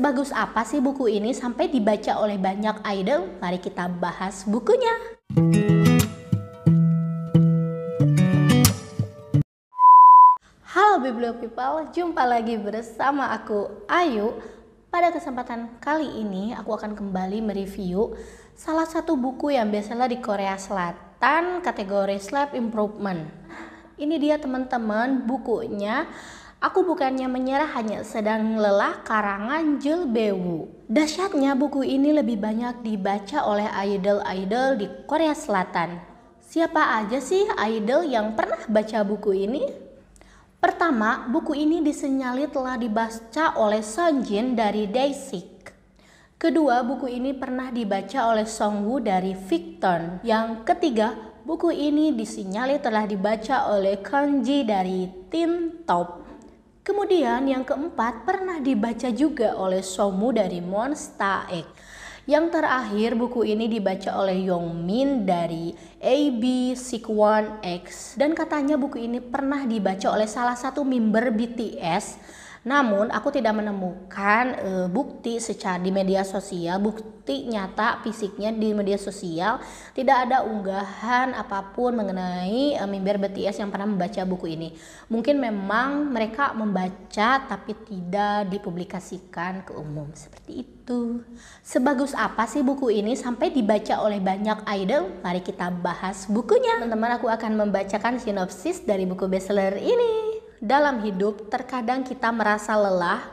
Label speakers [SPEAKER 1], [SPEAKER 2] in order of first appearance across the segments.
[SPEAKER 1] Sebagus apa sih buku ini sampai dibaca oleh banyak idol? Mari kita bahas bukunya. Halo Biblio People, jumpa lagi bersama aku Ayu. Pada kesempatan kali ini aku akan kembali mereview salah satu buku yang biasanya di Korea Selatan kategori Slap Improvement. Ini dia teman-teman bukunya Aku bukannya menyerah hanya sedang lelah karangan Jul Bewu. Dahsyatnya buku ini lebih banyak dibaca oleh idol-idol di Korea Selatan. Siapa aja sih idol yang pernah baca buku ini? Pertama, buku ini disenyali telah dibaca oleh Sunjin dari Daisik. Kedua, buku ini pernah dibaca oleh Woo dari Victon. Yang ketiga, buku ini disinyali telah dibaca oleh Kanji dari Tin Top. Kemudian yang keempat pernah dibaca juga oleh Somu dari X. Yang terakhir buku ini dibaca oleh Yong Min dari AB One X dan katanya buku ini pernah dibaca oleh salah satu member BTS namun aku tidak menemukan e, bukti secara di media sosial, bukti nyata fisiknya di media sosial, tidak ada unggahan apapun mengenai e, eh, member BTS yang pernah membaca buku ini. Mungkin memang mereka membaca tapi tidak dipublikasikan ke umum seperti itu. Sebagus apa sih buku ini sampai dibaca oleh banyak idol? Mari kita bahas bukunya. Teman-teman, aku akan membacakan sinopsis dari buku bestseller ini. Dalam hidup, terkadang kita merasa lelah,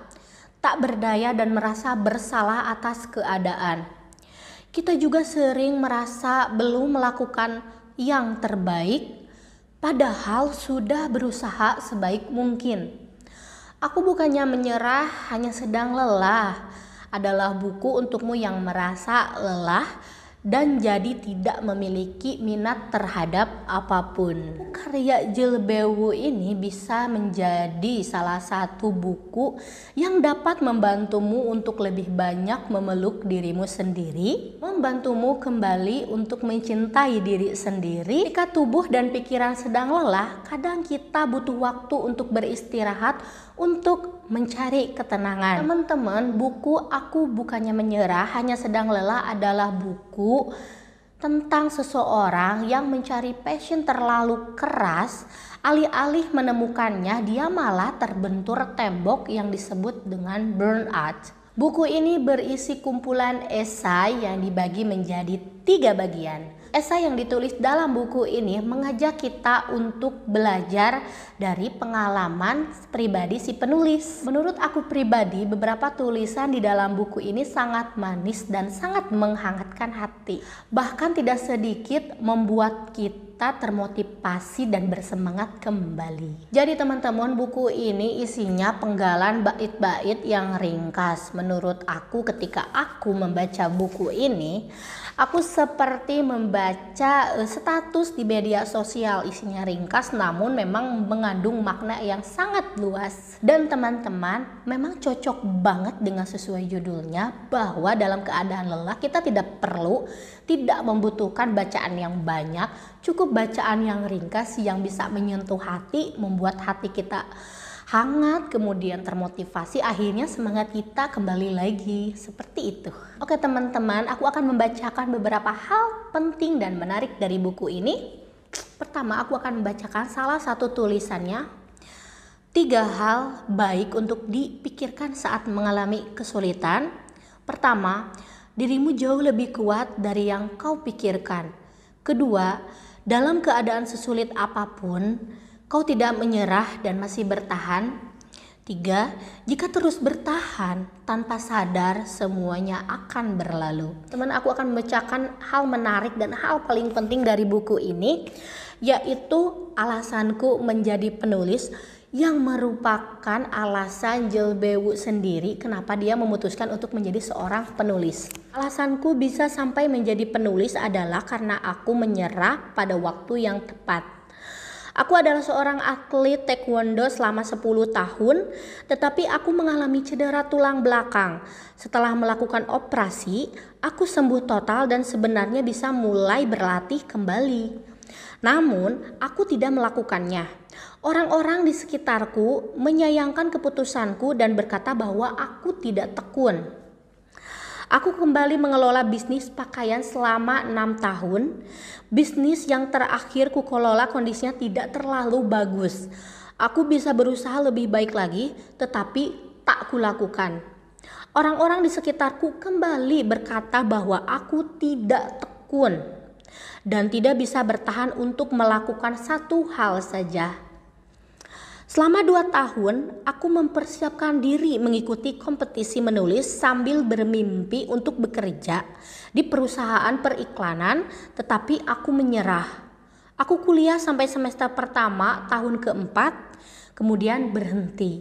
[SPEAKER 1] tak berdaya, dan merasa bersalah atas keadaan. Kita juga sering merasa belum melakukan yang terbaik, padahal sudah berusaha sebaik mungkin. Aku bukannya menyerah, hanya sedang lelah. Adalah buku untukmu yang merasa lelah dan jadi tidak memiliki minat terhadap apapun. Karya Jilbewu ini bisa menjadi salah satu buku yang dapat membantumu untuk lebih banyak memeluk dirimu sendiri, membantumu kembali untuk mencintai diri sendiri. Jika tubuh dan pikiran sedang lelah, kadang kita butuh waktu untuk beristirahat untuk mencari ketenangan. Teman-teman, buku Aku Bukannya Menyerah Hanya Sedang Lelah adalah buku tentang seseorang yang mencari passion terlalu keras, alih-alih menemukannya, dia malah terbentur tembok yang disebut dengan burnout. Buku ini berisi kumpulan esai yang dibagi menjadi tiga bagian. Esai yang ditulis dalam buku ini mengajak kita untuk belajar dari pengalaman pribadi si penulis. Menurut aku pribadi, beberapa tulisan di dalam buku ini sangat manis dan sangat menghangatkan hati. Bahkan tidak sedikit membuat kita kita termotivasi dan bersemangat kembali. Jadi teman-teman buku ini isinya penggalan bait-bait yang ringkas. Menurut aku ketika aku membaca buku ini, aku seperti membaca eh, status di media sosial isinya ringkas namun memang mengandung makna yang sangat luas dan teman-teman memang cocok banget dengan sesuai judulnya bahwa dalam keadaan lelah kita tidak perlu tidak membutuhkan bacaan yang banyak cukup bacaan yang ringkas yang bisa menyentuh hati membuat hati kita hangat, kemudian termotivasi, akhirnya semangat kita kembali lagi. Seperti itu. Oke teman-teman, aku akan membacakan beberapa hal penting dan menarik dari buku ini. Pertama, aku akan membacakan salah satu tulisannya. Tiga hal baik untuk dipikirkan saat mengalami kesulitan. Pertama, dirimu jauh lebih kuat dari yang kau pikirkan. Kedua, dalam keadaan sesulit apapun, kau tidak menyerah dan masih bertahan. Tiga, jika terus bertahan tanpa sadar semuanya akan berlalu. Teman aku akan membacakan hal menarik dan hal paling penting dari buku ini yaitu alasanku menjadi penulis yang merupakan alasan Jelbewu sendiri kenapa dia memutuskan untuk menjadi seorang penulis. Alasanku bisa sampai menjadi penulis adalah karena aku menyerah pada waktu yang tepat Aku adalah seorang atlet taekwondo selama 10 tahun, tetapi aku mengalami cedera tulang belakang. Setelah melakukan operasi, aku sembuh total dan sebenarnya bisa mulai berlatih kembali. Namun, aku tidak melakukannya. Orang-orang di sekitarku menyayangkan keputusanku dan berkata bahwa aku tidak tekun. Aku kembali mengelola bisnis pakaian selama enam tahun. Bisnis yang terakhir ku kelola kondisinya tidak terlalu bagus. Aku bisa berusaha lebih baik lagi, tetapi tak kulakukan. Orang-orang di sekitarku kembali berkata bahwa aku tidak tekun dan tidak bisa bertahan untuk melakukan satu hal saja. Selama dua tahun, aku mempersiapkan diri mengikuti kompetisi menulis sambil bermimpi untuk bekerja di perusahaan periklanan, tetapi aku menyerah. Aku kuliah sampai semester pertama tahun keempat, kemudian berhenti.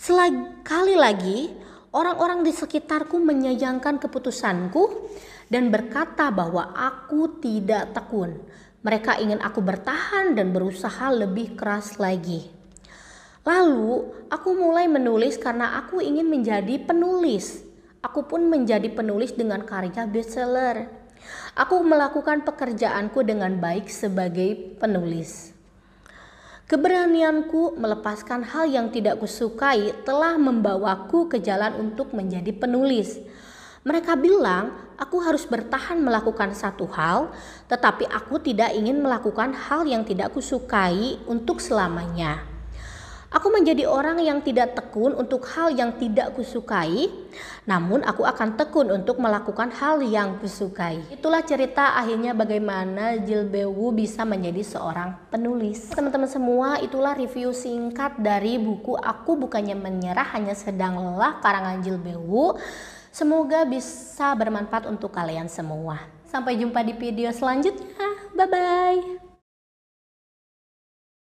[SPEAKER 1] Sekali lagi, orang-orang di sekitarku menyayangkan keputusanku dan berkata bahwa aku tidak tekun. Mereka ingin aku bertahan dan berusaha lebih keras lagi. Lalu, aku mulai menulis karena aku ingin menjadi penulis. Aku pun menjadi penulis dengan karya bestseller. Aku melakukan pekerjaanku dengan baik sebagai penulis. Keberanianku melepaskan hal yang tidak kusukai telah membawaku ke jalan untuk menjadi penulis. Mereka bilang aku harus bertahan melakukan satu hal, tetapi aku tidak ingin melakukan hal yang tidak kusukai untuk selamanya. Aku menjadi orang yang tidak tekun untuk hal yang tidak kusukai, namun aku akan tekun untuk melakukan hal yang kusukai. Itulah cerita akhirnya bagaimana Jilbewu bisa menjadi seorang penulis. Teman-teman semua, itulah review singkat dari buku Aku Bukannya Menyerah Hanya Sedang Lelah karangan Jilbewu. Semoga bisa bermanfaat untuk kalian semua. Sampai jumpa di video selanjutnya. Bye bye.